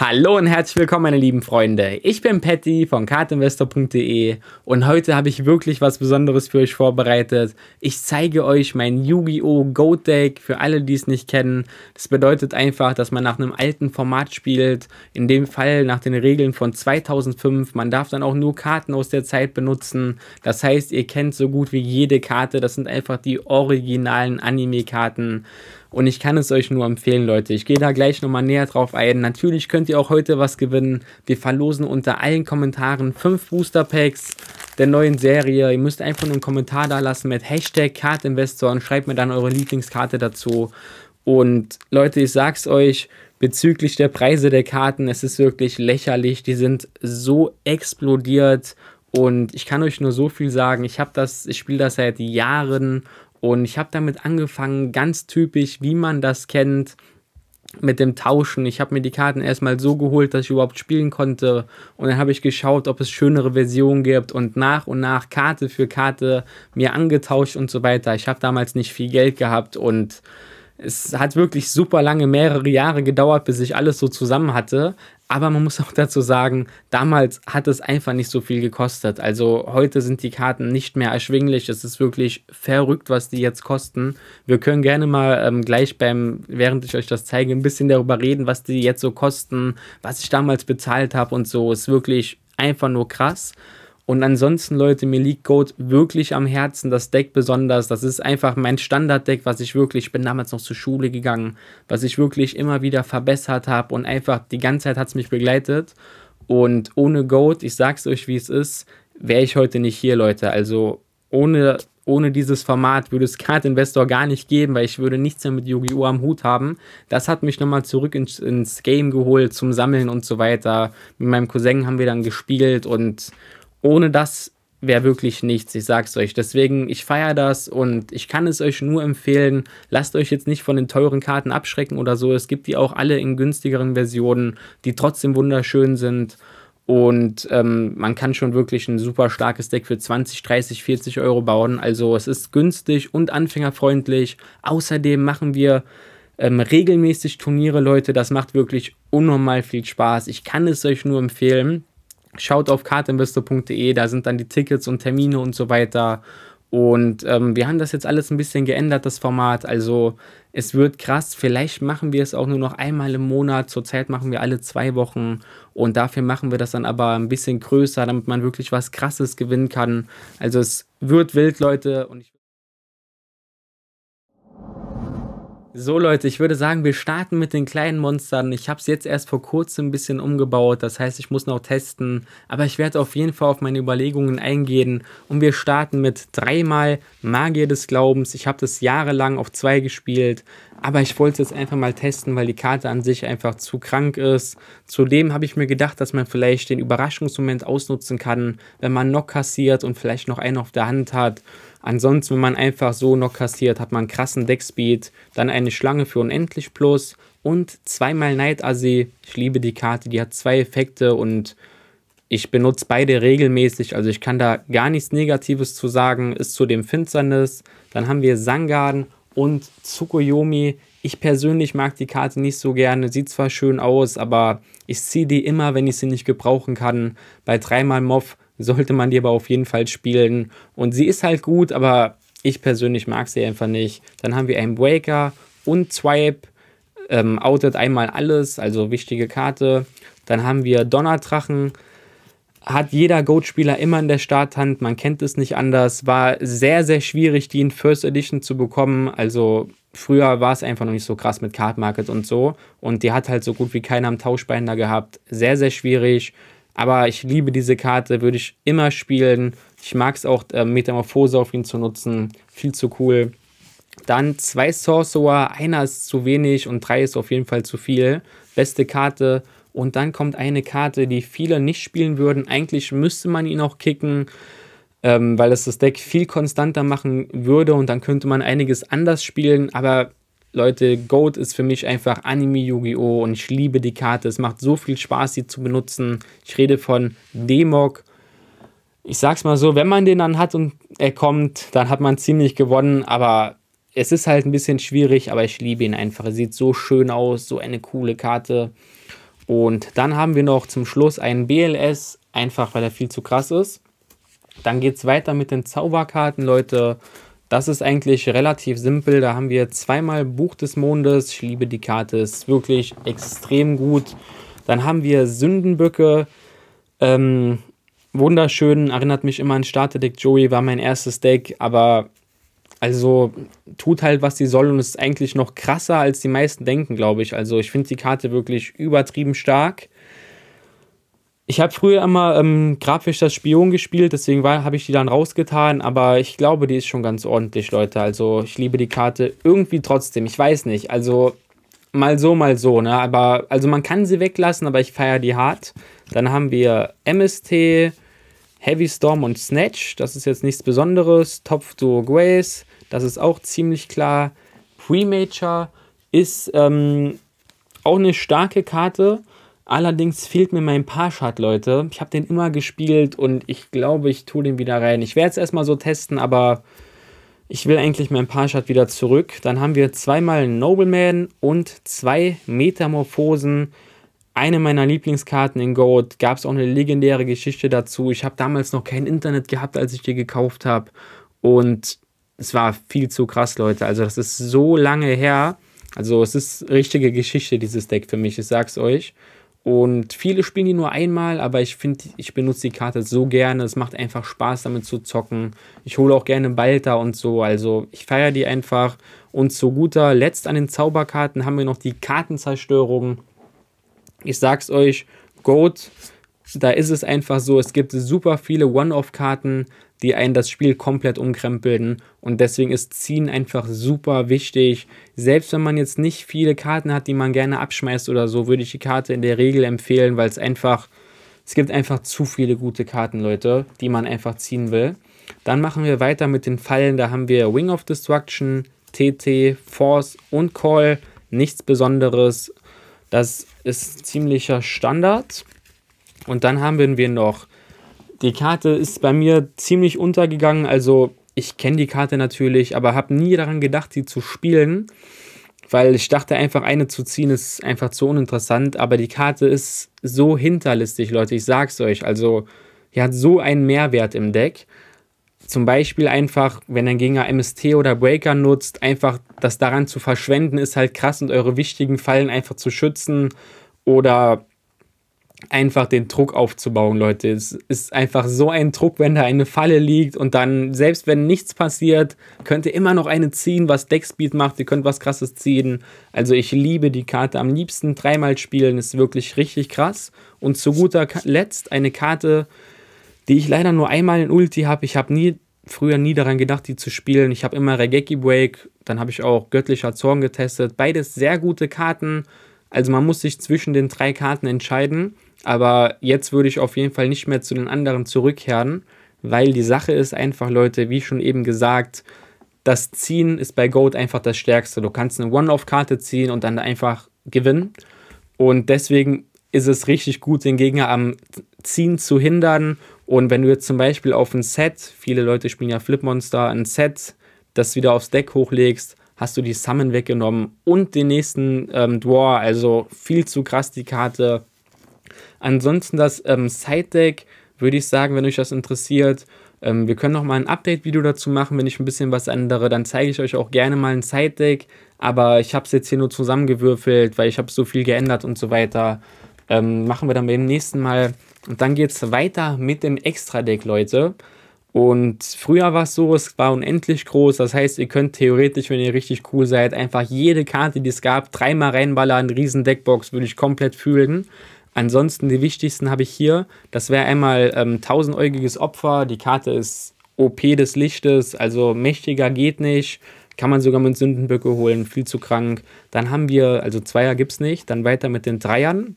Hallo und herzlich willkommen, meine lieben Freunde. Ich bin Patty von kartinvestor.de und heute habe ich wirklich was Besonderes für euch vorbereitet. Ich zeige euch mein Yu-Gi-Oh! Go Deck für alle, die es nicht kennen. Das bedeutet einfach, dass man nach einem alten Format spielt, in dem Fall nach den Regeln von 2005. Man darf dann auch nur Karten aus der Zeit benutzen. Das heißt, ihr kennt so gut wie jede Karte. Das sind einfach die originalen Anime-Karten. Und ich kann es euch nur empfehlen, Leute. Ich gehe da gleich nochmal näher drauf ein. Natürlich könnt ihr auch heute was gewinnen. Wir verlosen unter allen Kommentaren fünf Booster Packs der neuen Serie. Ihr müsst einfach nur einen Kommentar da lassen mit Hashtag Kartinvestor und schreibt mir dann eure Lieblingskarte dazu. Und Leute, ich sag's euch, bezüglich der Preise der Karten, es ist wirklich lächerlich. Die sind so explodiert. Und ich kann euch nur so viel sagen, ich habe das, ich spiele das seit Jahren und ich habe damit angefangen, ganz typisch, wie man das kennt, mit dem Tauschen. Ich habe mir die Karten erstmal so geholt, dass ich überhaupt spielen konnte. Und dann habe ich geschaut, ob es schönere Versionen gibt und nach und nach Karte für Karte mir angetauscht und so weiter. Ich habe damals nicht viel Geld gehabt und es hat wirklich super lange, mehrere Jahre gedauert, bis ich alles so zusammen hatte. Aber man muss auch dazu sagen, damals hat es einfach nicht so viel gekostet. Also heute sind die Karten nicht mehr erschwinglich. Es ist wirklich verrückt, was die jetzt kosten. Wir können gerne mal ähm, gleich beim, während ich euch das zeige, ein bisschen darüber reden, was die jetzt so kosten, was ich damals bezahlt habe und so. Ist wirklich einfach nur krass. Und ansonsten, Leute, mir liegt Goat wirklich am Herzen, das Deck besonders. Das ist einfach mein Standarddeck, was ich wirklich, ich bin damals noch zur Schule gegangen, was ich wirklich immer wieder verbessert habe und einfach die ganze Zeit hat es mich begleitet. Und ohne Goat, ich sag's euch, wie es ist, wäre ich heute nicht hier, Leute. Also ohne, ohne dieses Format würde es Card Investor gar nicht geben, weil ich würde nichts mehr mit Yu-Gi-Oh! am Hut haben. Das hat mich nochmal zurück ins, ins Game geholt, zum Sammeln und so weiter. Mit meinem Cousin haben wir dann gespielt und ohne das wäre wirklich nichts, ich sag's euch. Deswegen, ich feiere das und ich kann es euch nur empfehlen. Lasst euch jetzt nicht von den teuren Karten abschrecken oder so. Es gibt die auch alle in günstigeren Versionen, die trotzdem wunderschön sind. Und ähm, man kann schon wirklich ein super starkes Deck für 20, 30, 40 Euro bauen. Also es ist günstig und anfängerfreundlich. Außerdem machen wir ähm, regelmäßig Turniere, Leute. Das macht wirklich unnormal viel Spaß. Ich kann es euch nur empfehlen. Schaut auf kartinvestor.de, da sind dann die Tickets und Termine und so weiter. Und ähm, wir haben das jetzt alles ein bisschen geändert, das Format. Also es wird krass. Vielleicht machen wir es auch nur noch einmal im Monat. Zurzeit machen wir alle zwei Wochen. Und dafür machen wir das dann aber ein bisschen größer, damit man wirklich was Krasses gewinnen kann. Also es wird wild, Leute. Und ich So Leute, ich würde sagen, wir starten mit den kleinen Monstern. Ich habe es jetzt erst vor kurzem ein bisschen umgebaut, das heißt, ich muss noch testen. Aber ich werde auf jeden Fall auf meine Überlegungen eingehen. Und wir starten mit dreimal Magier des Glaubens. Ich habe das jahrelang auf zwei gespielt, aber ich wollte es jetzt einfach mal testen, weil die Karte an sich einfach zu krank ist. Zudem habe ich mir gedacht, dass man vielleicht den Überraschungsmoment ausnutzen kann, wenn man Knock kassiert und vielleicht noch einen auf der Hand hat. Ansonsten, wenn man einfach so Knock kassiert, hat man einen krassen Deckspeed, dann eine Schlange für unendlich plus und zweimal Night Assi. Ich liebe die Karte, die hat zwei Effekte und ich benutze beide regelmäßig, also ich kann da gar nichts Negatives zu sagen. Ist zu dem Finsternis. Dann haben wir Sangarden und Tsukuyomi. Ich persönlich mag die Karte nicht so gerne. Sieht zwar schön aus, aber ich ziehe die immer, wenn ich sie nicht gebrauchen kann. Bei dreimal Moff sollte man die aber auf jeden Fall spielen. Und sie ist halt gut, aber ich persönlich mag sie einfach nicht. Dann haben wir einen Breaker und Swipe. Ähm, outet einmal alles, also wichtige Karte. Dann haben wir Donnerdrachen hat jeder Goat-Spieler immer in der Starthand. Man kennt es nicht anders. War sehr, sehr schwierig, die in First Edition zu bekommen. Also früher war es einfach noch nicht so krass mit Card Market und so. Und die hat halt so gut wie keiner am Tauschbinder gehabt. Sehr, sehr schwierig. Aber ich liebe diese Karte, würde ich immer spielen. Ich mag es auch, äh, Metamorphose auf ihn zu nutzen. Viel zu cool. Dann zwei Sorcerer, einer ist zu wenig und drei ist auf jeden Fall zu viel. Beste Karte und dann kommt eine Karte, die viele nicht spielen würden. Eigentlich müsste man ihn auch kicken, ähm, weil es das Deck viel konstanter machen würde und dann könnte man einiges anders spielen. Aber Leute, Goat ist für mich einfach Anime Yu-Gi-Oh! und ich liebe die Karte. Es macht so viel Spaß, sie zu benutzen. Ich rede von Demog. Ich sag's mal so, wenn man den dann hat und er kommt, dann hat man ziemlich gewonnen, aber es ist halt ein bisschen schwierig, aber ich liebe ihn einfach. Er sieht so schön aus, so eine coole Karte. Und dann haben wir noch zum Schluss einen BLS, einfach weil er viel zu krass ist. Dann geht es weiter mit den Zauberkarten, Leute. Das ist eigentlich relativ simpel. Da haben wir zweimal Buch des Mondes. Ich liebe die Karte, ist wirklich extrem gut. Dann haben wir Sündenböcke. Ähm, wunderschön, erinnert mich immer an Deck Joey, war mein erstes Deck, aber also tut halt, was sie soll und ist eigentlich noch krasser, als die meisten denken, glaube ich. Also ich finde die Karte wirklich übertrieben stark. Ich habe früher immer ähm, das Spion gespielt, deswegen habe ich die dann rausgetan, aber ich glaube, die ist schon ganz ordentlich, Leute. Also ich liebe die Karte irgendwie trotzdem, ich weiß nicht. Also mal so, mal so, ne? Aber also man kann sie weglassen, aber ich feiere die hart. Dann haben wir MST, Heavy Storm und Snatch, das ist jetzt nichts Besonderes. Topf Duo Grace, das ist auch ziemlich klar. Premature ist ähm, auch eine starke Karte. Allerdings fehlt mir mein Parshot, Leute. Ich habe den immer gespielt und ich glaube, ich tue den wieder rein. Ich werde es erstmal so testen, aber ich will eigentlich meinen Parshot wieder zurück. Dann haben wir zweimal Nobleman und zwei Metamorphosen. Eine meiner Lieblingskarten in Gold. Gab es auch eine legendäre Geschichte dazu. Ich habe damals noch kein Internet gehabt, als ich die gekauft habe. Und es war viel zu krass, Leute. Also das ist so lange her. Also es ist richtige Geschichte, dieses Deck für mich, ich sag's euch. Und viele spielen die nur einmal, aber ich finde, ich benutze die Karte so gerne. Es macht einfach Spaß, damit zu zocken. Ich hole auch gerne Balter und so. Also ich feiere die einfach. Und zu guter Letzt an den Zauberkarten haben wir noch die Kartenzerstörung. Ich sag's euch, Goat, da ist es einfach so, es gibt super viele One-Off-Karten, die einen das Spiel komplett umkrempeln. Und deswegen ist Ziehen einfach super wichtig. Selbst wenn man jetzt nicht viele Karten hat, die man gerne abschmeißt oder so, würde ich die Karte in der Regel empfehlen, weil es einfach, es gibt einfach zu viele gute Karten, Leute, die man einfach ziehen will. Dann machen wir weiter mit den Fallen. Da haben wir Wing of Destruction, TT, Force und Call. Nichts Besonderes. Das ist ziemlicher Standard. Und dann haben wir noch die Karte ist bei mir ziemlich untergegangen. Also ich kenne die Karte natürlich, aber habe nie daran gedacht, sie zu spielen, weil ich dachte einfach, eine zu ziehen ist einfach zu uninteressant. Aber die Karte ist so hinterlistig, Leute. Ich sag's euch. Also die hat so einen Mehrwert im Deck. Zum Beispiel einfach, wenn ein Gegner MST oder Breaker nutzt, einfach das daran zu verschwenden, ist halt krass und eure wichtigen Fallen einfach zu schützen oder einfach den Druck aufzubauen, Leute. Es ist einfach so ein Druck, wenn da eine Falle liegt und dann, selbst wenn nichts passiert, könnt ihr immer noch eine ziehen, was Deckspeed macht, ihr könnt was krasses ziehen. Also ich liebe die Karte am liebsten dreimal spielen, ist wirklich richtig krass. Und zu guter Letzt eine Karte, die ich leider nur einmal in Ulti habe. Ich habe nie früher nie daran gedacht, die zu spielen. Ich habe immer Regeki Break, dann habe ich auch Göttlicher Zorn getestet. Beides sehr gute Karten also man muss sich zwischen den drei Karten entscheiden, aber jetzt würde ich auf jeden Fall nicht mehr zu den anderen zurückkehren, weil die Sache ist einfach, Leute, wie schon eben gesagt, das Ziehen ist bei Goat einfach das Stärkste. Du kannst eine One-Off-Karte ziehen und dann einfach gewinnen. Und deswegen ist es richtig gut, den Gegner am Ziehen zu hindern. Und wenn du jetzt zum Beispiel auf ein Set, viele Leute spielen ja Flipmonster, ein Set, das wieder aufs Deck hochlegst, hast du die Summon weggenommen und den nächsten ähm, Dwar, also viel zu krass die Karte. Ansonsten das ähm, Side-Deck, würde ich sagen, wenn euch das interessiert. Ähm, wir können noch mal ein Update-Video dazu machen, wenn ich ein bisschen was ändere. Dann zeige ich euch auch gerne mal ein Side-Deck. Aber ich habe es jetzt hier nur zusammengewürfelt, weil ich habe so viel geändert und so weiter. Ähm, machen wir dann beim nächsten Mal. Und dann geht es weiter mit dem Extra-Deck, Leute. Und früher war es so, es war unendlich groß. Das heißt, ihr könnt theoretisch, wenn ihr richtig cool seid, einfach jede Karte, die es gab, dreimal reinballern. Riesen Deckbox würde ich komplett fühlen. Ansonsten die wichtigsten habe ich hier. Das wäre einmal ähm, 1000 Opfer. Die Karte ist OP des Lichtes, also mächtiger geht nicht. Kann man sogar mit Sündenböcke holen, viel zu krank. Dann haben wir, also Zweier gibt es nicht, dann weiter mit den Dreiern.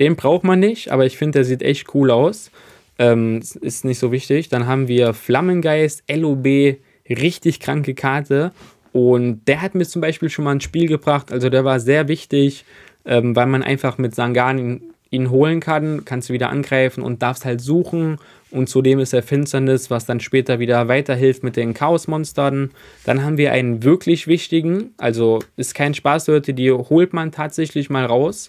Den braucht man nicht, aber ich finde, der sieht echt cool aus. Ähm, ist nicht so wichtig. Dann haben wir Flammengeist, LOB, richtig kranke Karte. Und der hat mir zum Beispiel schon mal ein Spiel gebracht. Also der war sehr wichtig, ähm, weil man einfach mit Sangan ihn, ihn holen kann, kannst du wieder angreifen und darfst halt suchen. Und zudem ist er Finsternis, was dann später wieder weiterhilft mit den Chaosmonstern. Dann haben wir einen wirklich wichtigen, also ist kein Spaß, Leute, die holt man tatsächlich mal raus.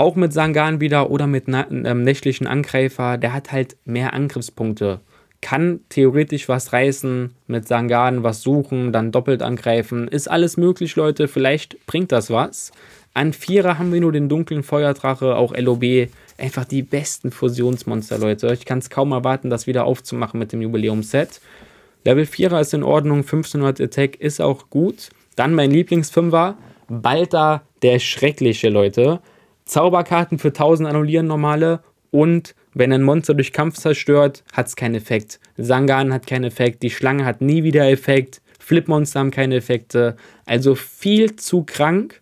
Auch mit Sangan wieder oder mit einem ähm, nächtlichen Angreifer, der hat halt mehr Angriffspunkte. Kann theoretisch was reißen, mit Sangan was suchen, dann doppelt angreifen. Ist alles möglich, Leute. Vielleicht bringt das was. An Vierer haben wir nur den dunklen Feuerdrache, auch LOB. Einfach die besten Fusionsmonster, Leute. Ich kann es kaum erwarten, das wieder aufzumachen mit dem Jubiläumset. Level 4er ist in Ordnung, 1500 Attack ist auch gut. Dann mein Lieblingsfünfer, Balta der Schreckliche, Leute. Zauberkarten für 1000 annullieren normale und wenn ein Monster durch Kampf zerstört, hat es keinen Effekt. Sangan hat keinen Effekt, die Schlange hat nie wieder Effekt, Flipmonster haben keine Effekte. Also viel zu krank.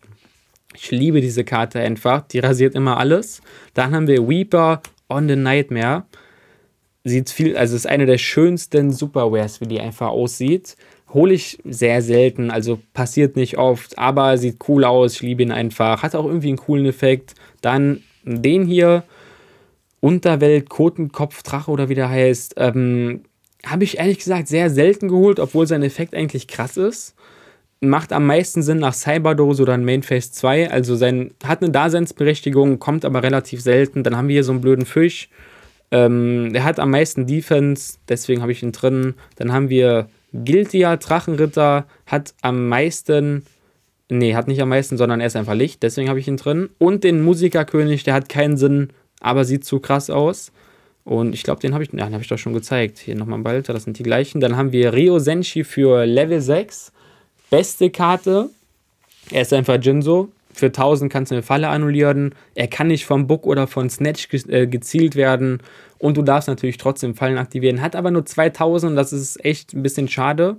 Ich liebe diese Karte einfach, die rasiert immer alles. Dann haben wir Weeper on the Nightmare. Sieht viel, also ist eine der schönsten Superwares, wie die einfach aussieht hole ich sehr selten, also passiert nicht oft, aber sieht cool aus, ich liebe ihn einfach, hat auch irgendwie einen coolen Effekt. Dann den hier, Unterwelt, Kotenkopf, Drache oder wie der heißt, ähm, habe ich ehrlich gesagt sehr selten geholt, obwohl sein Effekt eigentlich krass ist. Macht am meisten Sinn nach Cyberdose oder in Mainface 2, also sein, hat eine Daseinsberechtigung, kommt aber relativ selten. Dann haben wir hier so einen blöden Fisch. Ähm, er hat am meisten Defense, deswegen habe ich ihn drin. Dann haben wir Giltia Drachenritter hat am meisten, nee, hat nicht am meisten, sondern er ist einfach Licht, deswegen habe ich ihn drin. Und den Musikerkönig, der hat keinen Sinn, aber sieht zu krass aus. Und ich glaube, den habe ich, ja, den ich doch schon gezeigt. Hier nochmal ein Balter, das sind die gleichen. Dann haben wir Rio Senshi für Level 6. Beste Karte. Er ist einfach Jinso für 1000 kannst du eine Falle annullieren. Er kann nicht vom Book oder von Snatch äh, gezielt werden. Und du darfst natürlich trotzdem Fallen aktivieren. Hat aber nur 2000, das ist echt ein bisschen schade.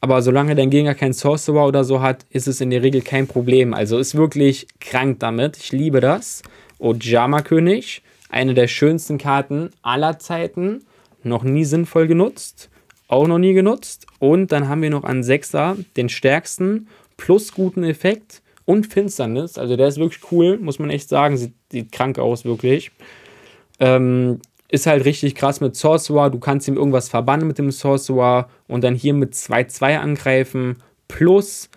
Aber solange dein Gegner keinen Sorcerer oder so hat, ist es in der Regel kein Problem. Also ist wirklich krank damit. Ich liebe das. Ojama König, eine der schönsten Karten aller Zeiten. Noch nie sinnvoll genutzt. Auch noch nie genutzt. Und dann haben wir noch an Sechser den stärksten plus guten Effekt und Finsternis. Also der ist wirklich cool, muss man echt sagen. Sieht, sieht krank aus, wirklich. Ähm, ist halt richtig krass mit Sorcerer. Du kannst ihm irgendwas verbannen mit dem Sorcerer und dann hier mit 2-2 angreifen. Plus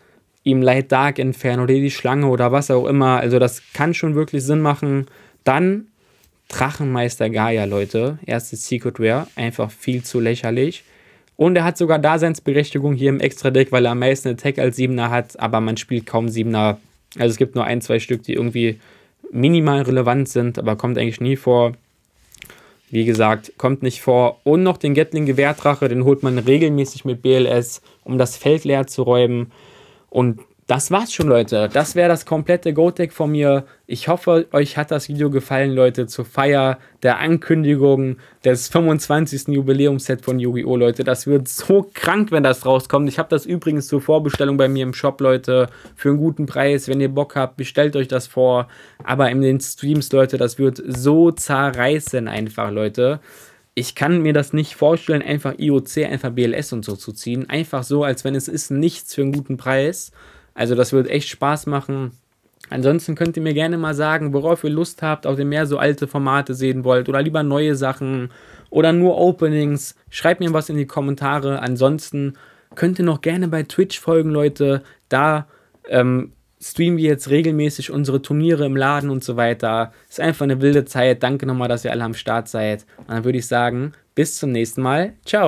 ihm Light Dark entfernen oder die Schlange oder was auch immer. Also das kann schon wirklich Sinn machen. Dann Drachenmeister Gaia, Leute. Erste Secret Rare. Einfach viel zu lächerlich. Und er hat sogar Daseinsberechtigung hier im Extra-Deck, weil er am meisten Attack als 7er hat, aber man spielt kaum 7er. Also es gibt nur ein, zwei Stück, die irgendwie minimal relevant sind, aber kommt eigentlich nie vor. Wie gesagt, kommt nicht vor. Und noch den Gatling Gewehrdrache, den holt man regelmäßig mit BLS, um das Feld leer zu räumen. Und das war's schon, Leute. Das wäre das komplette GoTech von mir. Ich hoffe, euch hat das Video gefallen, Leute, zur Feier der Ankündigung des 25. Jubiläumsset von Yu-Gi-Oh! Leute. Das wird so krank, wenn das rauskommt. Ich habe das übrigens zur Vorbestellung bei mir im Shop, Leute, für einen guten Preis. Wenn ihr Bock habt, bestellt euch das vor. Aber in den Streams, Leute, das wird so zerreißen einfach, Leute ich kann mir das nicht vorstellen, einfach IOC, einfach BLS und so zu ziehen. Einfach so, als wenn es ist, nichts für einen guten Preis. Also das wird echt Spaß machen. Ansonsten könnt ihr mir gerne mal sagen, worauf ihr Lust habt, ob ihr mehr so alte Formate sehen wollt oder lieber neue Sachen oder nur Openings. Schreibt mir was in die Kommentare. Ansonsten könnt ihr noch gerne bei Twitch folgen, Leute. Da ähm, streamen wir jetzt regelmäßig unsere Turniere im Laden und so weiter. Ist einfach eine wilde Zeit. Danke nochmal, dass ihr alle am Start seid. Und dann würde ich sagen, bis zum nächsten Mal. Ciao.